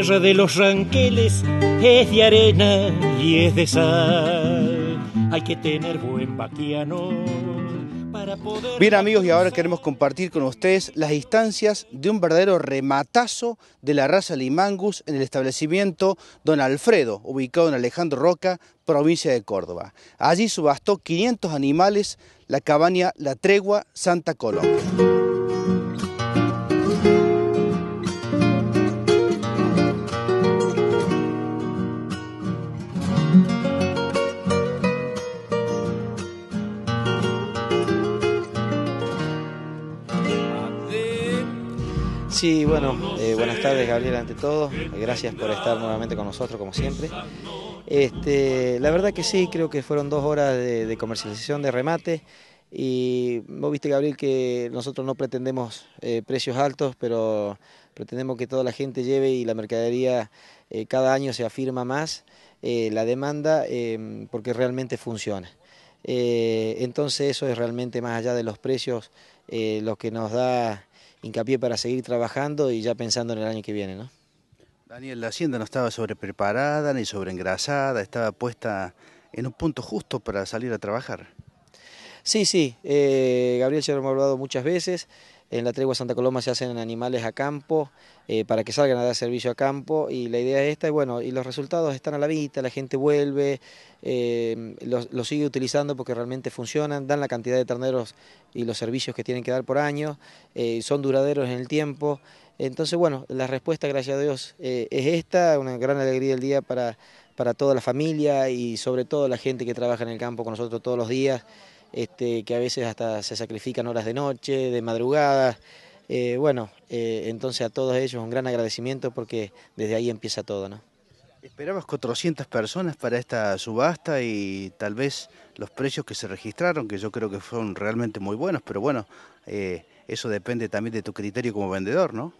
tierra de los ranqueles es de arena y es de sal. Hay que tener buen vaquiano para poder... Bien amigos, y ahora queremos compartir con ustedes las instancias de un verdadero rematazo de la raza Limangus en el establecimiento Don Alfredo, ubicado en Alejandro Roca, provincia de Córdoba. Allí subastó 500 animales la cabaña La Tregua Santa Coloma. Sí, bueno, eh, buenas tardes Gabriel ante todo, gracias por estar nuevamente con nosotros como siempre. Este, la verdad que sí, creo que fueron dos horas de, comercialización, de remate, y vos viste Gabriel que nosotros no pretendemos eh, precios altos, pero pretendemos que toda la gente lleve y la mercadería eh, cada año se afirma más la demanda em, porque realmente funciona. entonces eso es realmente más allá de los precios lo que nos da hincapié para seguir trabajando y ya pensando en el año que viene. ¿no? Daniel, la hacienda no estaba sobrepreparada ni sobreengrasada, estaba puesta en un punto justo para salir a trabajar. Sí, sí, eh, Gabriel se lo hemos hablado muchas veces. En la tregua Santa Coloma se hacen animales a campo eh, para que salgan a dar servicio a campo y la idea es esta y bueno, y los resultados están a la vista, la gente vuelve, eh, los, sigue utilizando porque realmente funcionan, dan la cantidad de terneros y los servicios que tienen que dar por año, eh, son duraderos en el tiempo. Entonces bueno, la respuesta, gracias a Dios, es esta, una gran alegría del día para, para toda la familia y sobre todo la gente que trabaja en el campo con nosotros todos los días. Este, que a veces hasta se sacrifican horas de noche, de madrugada. Eh, bueno, eh, entonces a todos ellos un gran agradecimiento porque desde ahí empieza todo, ¿no? Esperabas 400 personas para esta subasta y tal vez los precios que se registraron, que yo creo que fueron realmente muy buenos, pero bueno, eh, eso depende también de tu criterio como vendedor, ¿no?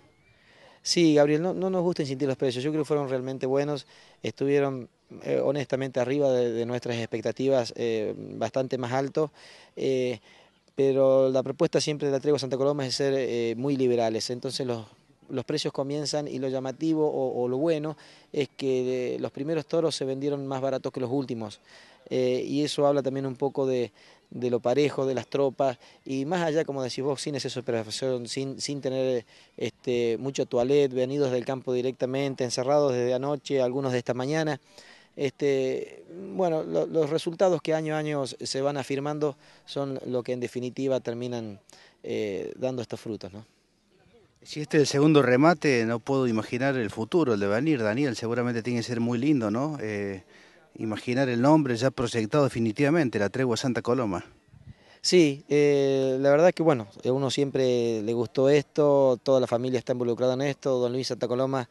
Sí, Gabriel, no, nos gusta insistir los precios. Yo creo que fueron realmente buenos. Estuvieron eh, honestamente arriba de, nuestras expectativas, eh, bastante más altos. Eh, pero la propuesta siempre de la tregua Santa Coloma es ser muy liberales. Entonces los, los precios comienzan y lo llamativo o lo bueno es que los primeros toros se vendieron más baratos que los últimos. y eso habla también un poco de, de lo parejo, de las tropas, y más allá, como decís vos, sin esa superación, sin, sin tener este, mucho toilet, venidos del campo directamente, encerrados desde anoche, algunos de esta mañana. Este, bueno, los resultados que año a año se van afirmando son lo que en definitiva terminan eh, dando estos frutos. ¿no? Si este es el segundo remate, no puedo imaginar el futuro, el venir, Daniel, seguramente tiene que ser muy lindo, ¿no? Eh, imaginar el nombre ya proyectado definitivamente, la tregua Santa Coloma. Sí, eh, la verdad que bueno, a uno siempre le gustó esto, toda la familia está involucrada en esto, don Luis Santa Coloma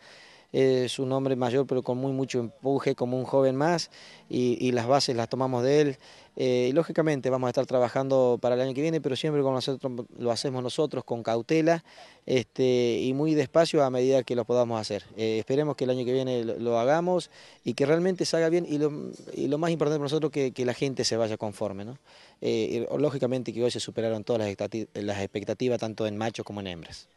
es un hombre mayor pero con muy mucho empuje, como un joven más, y, las bases las tomamos de él. Eh, lógicamente vamos a estar trabajando para el año que viene, pero siempre como nosotros, lo hacemos nosotros, con cautela este, y muy despacio a medida que lo podamos hacer. Eh, esperemos que el año que viene lo, hagamos y que realmente salga bien y lo, más importante para nosotros que, que, la gente se vaya conforme. Eh, lógicamente que hoy se superaron todas las expectativas tanto en machos como en hembras.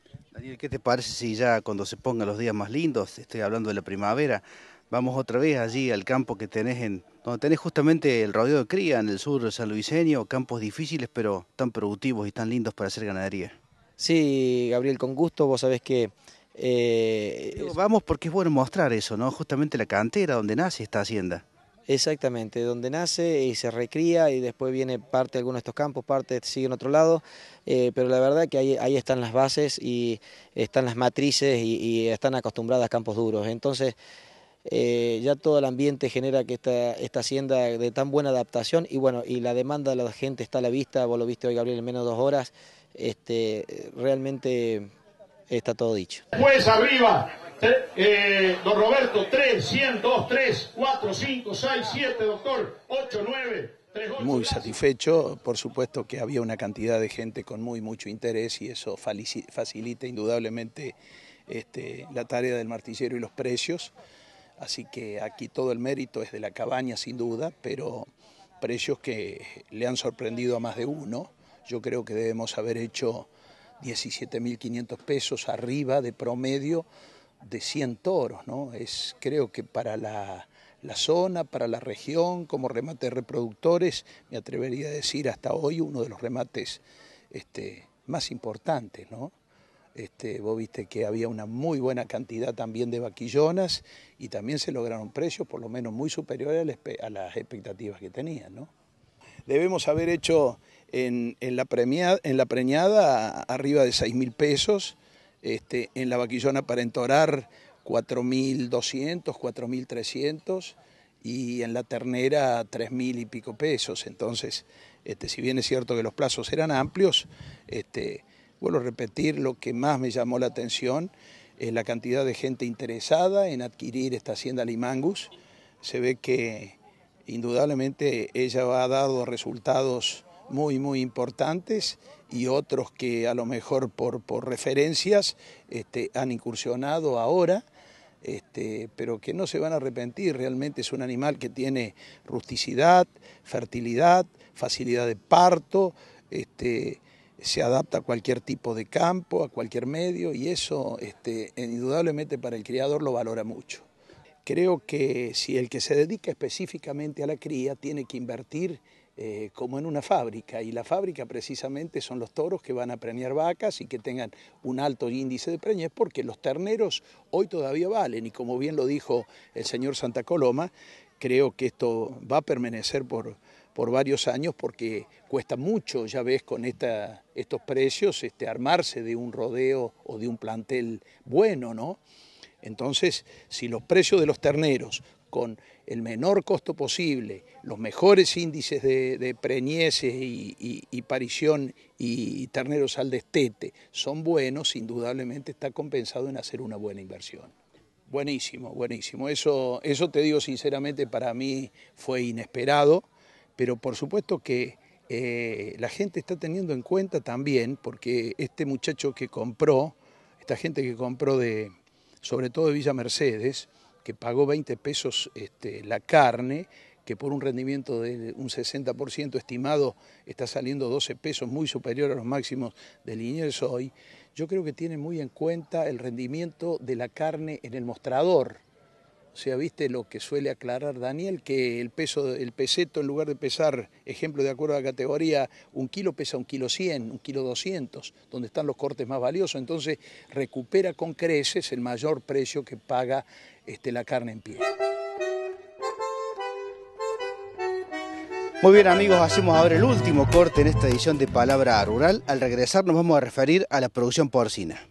¿qué te parece si ya cuando se pongan los días más lindos, estoy hablando de la primavera, vamos otra vez allí al campo que tenés en, donde tenés justamente el rodeo de cría en el sur San Luiseño, campos difíciles pero tan productivos y tan lindos para hacer ganadería? Sí, Gabriel, con gusto, vos sabés que eh, vamos porque es bueno mostrar eso, ¿no? Justamente la cantera donde nace esta hacienda. Exactamente, donde nace y se recría y después viene parte de algunos de estos campos, parte sigue en otro lado, eh, pero la verdad que ahí, están las bases y están las matrices y, están acostumbradas a campos duros. Entonces, eh, ya todo el ambiente genera que esta, esta, hacienda de tan buena adaptación y bueno, y la demanda de la gente está a la vista, vos lo viste hoy Gabriel en menos de dos horas, este, realmente está todo dicho. Pues arriba, eh, eh, don Roberto, 3, 100, 2, 3, 4, 5, 6, 7, doctor, 8, 9. 3, 8, muy satisfecho, por supuesto que había una cantidad de gente con muy mucho interés y eso facilita indudablemente este, la tarea del martillero y los precios. Así que aquí todo el mérito es de la cabaña sin duda, pero precios que le han sorprendido a más de uno. Yo creo que debemos haber hecho 17.500 pesos arriba de promedio de 100 toros, ¿no? Es creo que para la, zona, para la región, como remate de reproductores, me atrevería a decir hasta hoy uno de los remates este, más importantes, ¿no? Este, vos viste que había una muy buena cantidad también de vaquillonas y también se lograron precios por lo menos muy superiores a las expectativas que tenían. ¿no? Debemos haber hecho en, en, la en, la preñada arriba de 6 mil pesos, este, en la vaquillona para entorar 4.200, 4.300 y en la ternera 3.000 y pico pesos. Entonces, este, si bien es cierto que los plazos eran amplios, este, vuelvo a repetir, lo que más me llamó la atención es la cantidad de gente interesada en adquirir esta hacienda Limangus. Se ve que indudablemente ella ha dado resultados muy, muy importantes y otros que a lo mejor por, por referencias este, han incursionado ahora. Este, pero que no se van a arrepentir, realmente es un animal que tiene rusticidad, fertilidad, facilidad de parto, este, se adapta a cualquier tipo de campo, a cualquier medio, y eso indudablemente para el criador lo valora mucho. Creo que si el que se dedica específicamente a la cría tiene que invertir eh, como en una fábrica, y la fábrica precisamente son los toros que van a preñar vacas y que tengan un alto índice de preñez, porque los terneros hoy todavía valen, y como bien lo dijo el señor Santa Coloma, creo que esto va a permanecer por, varios años porque cuesta mucho, ya ves, con esta, estos precios, este, armarse de un rodeo o de un plantel bueno, ¿no? Entonces, si los precios de los terneros con el menor costo posible, los mejores índices de, de preñeces y, parición y, terneros al destete son buenos, indudablemente está compensado en hacer una buena inversión. Buenísimo, buenísimo. Eso, eso te digo sinceramente, para mí fue inesperado, pero por supuesto que eh, la gente está teniendo en cuenta también, porque este muchacho que compró, esta gente que compró de, sobre todo de Villa Mercedes, que pagó 20 pesos este, la carne, que por un rendimiento de un 60% estimado está saliendo 12 pesos, muy superior a los máximos del Liniers hoy, yo creo que tiene muy en cuenta el rendimiento de la carne en el mostrador. O sea, viste lo que suele aclarar Daniel, que el peso, el peseto, en lugar de pesar, ejemplo de acuerdo a la categoría, un kilo pesa un kilo cien, un kilo doscientos, donde están los cortes más valiosos. Entonces recupera con creces el mayor precio que paga este, la carne en pie. Muy bien amigos, hacemos ahora el último corte en esta edición de Palabra Rural. Al regresar nos vamos a referir a la producción porcina.